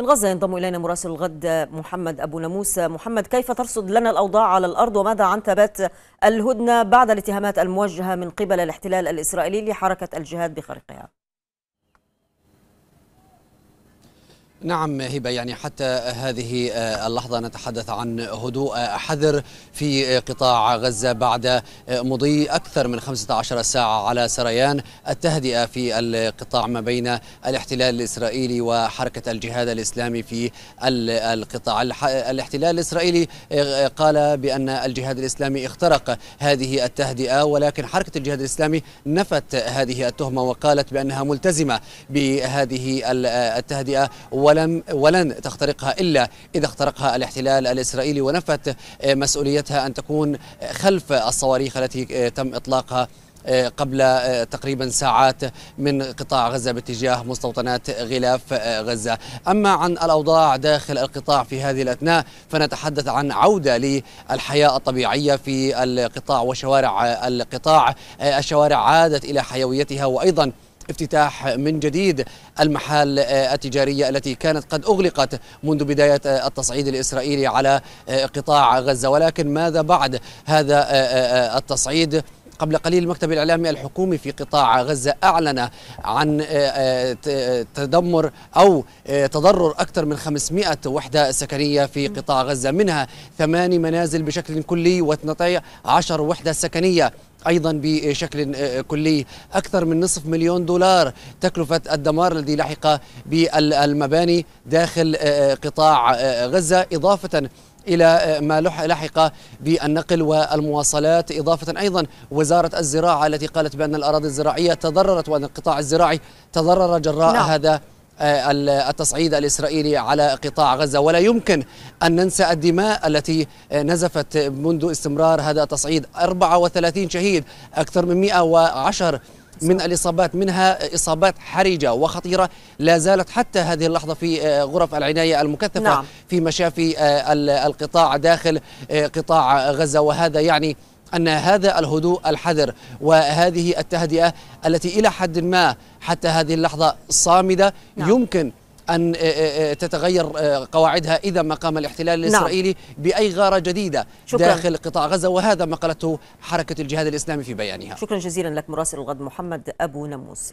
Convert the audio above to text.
من غزة ينضم إلينا مراسل الغد محمد أبو ناموس محمد كيف ترصد لنا الأوضاع على الأرض وماذا عن ثبات الهدنة بعد الاتهامات الموجهة من قبل الاحتلال الإسرائيلي لحركة الجهاد بخرقها نعم هبة يعني حتى هذه آه، اللحظة نتحدث عن هدوء حذر في قطاع غزة بعد مضي أكثر من 15 ساعة على سريان التهدئة في القطاع ما بين الاحتلال الإسرائيلي وحركة الجهاد الإسلامي في القطاع الاحتلال الإسرائيلي آه، قال بأن الجهاد الإسلامي اخترق هذه التهدئة ولكن حركة الجهاد الإسلامي نفت هذه التهمة وقالت بأنها ملتزمة بهذه التهدئة ولا ولم ولن تخترقها إلا إذا اخترقها الاحتلال الإسرائيلي ونفت آه، مسؤوليتها أن تكون خلف الصواريخ التي آه، تم إطلاقها آه، قبل تقريبا ساعات من قطاع غزة باتجاه مستوطنات غلاف غزة أما عن الأوضاع داخل القطاع في هذه الأثناء فنتحدث عن عودة للحياة الطبيعية في القطاع وشوارع القطاع الشوارع عادت إلى حيويتها وأيضا افتتاح من جديد المحال آه، التجارية التي كانت قد أغلقت منذ بداية آه، التصعيد الإسرائيلي على آه، قطاع غزة ولكن ماذا بعد هذا التصعيد قبل قليل المكتب الإعلامي الحكومي في قطاع غزة أعلن عن آه، آه، تدمر أو آه، تضرر أكثر من 500 وحدة سكنية في قطاع غزة منها ثماني منازل بشكل كلي و12 وحدة سكنية ايضا بشكل كلي اكثر من نصف مليون دولار تكلفه الدمار الذي لحق بالمباني داخل قطاع غزه اضافه إلى آه، ما لحق بالنقل والمواصلات إضافة أيضا وزارة الزراعة التي قالت بأن الأراضي الزراعية تضررت وأن القطاع الزراعي تضرر جراء نعم. هذا آه، التصعيد الإسرائيلي على قطاع غزة ولا يمكن أن ننسى الدماء التي آه، نزفت منذ استمرار هذا التصعيد 34 شهيد أكثر من 110 من الإصابات منها إصابات حرجة وخطيرة لا زالت حتى هذه اللحظة في آه، غرف العناية المكثفة نعم. في مشافي آه، القطاع داخل آه، قطاع غزة وهذا يعني أن هذا الهدوء الحذر وهذه التهدئة التي إلى حد ما حتى هذه اللحظة صامدة نعم. يمكن أن آه، آه، آه، تتغير قواعدها إذا ما قام الاحتلال نعم. الإسرائيلي نعم. بأي غارة جديدة شكرا. داخل قطاع غزة وهذا ما قالته حركة الجهاد الإسلامي في بيانها شكرا جزيلا لك مراسل الغد محمد أبو نموس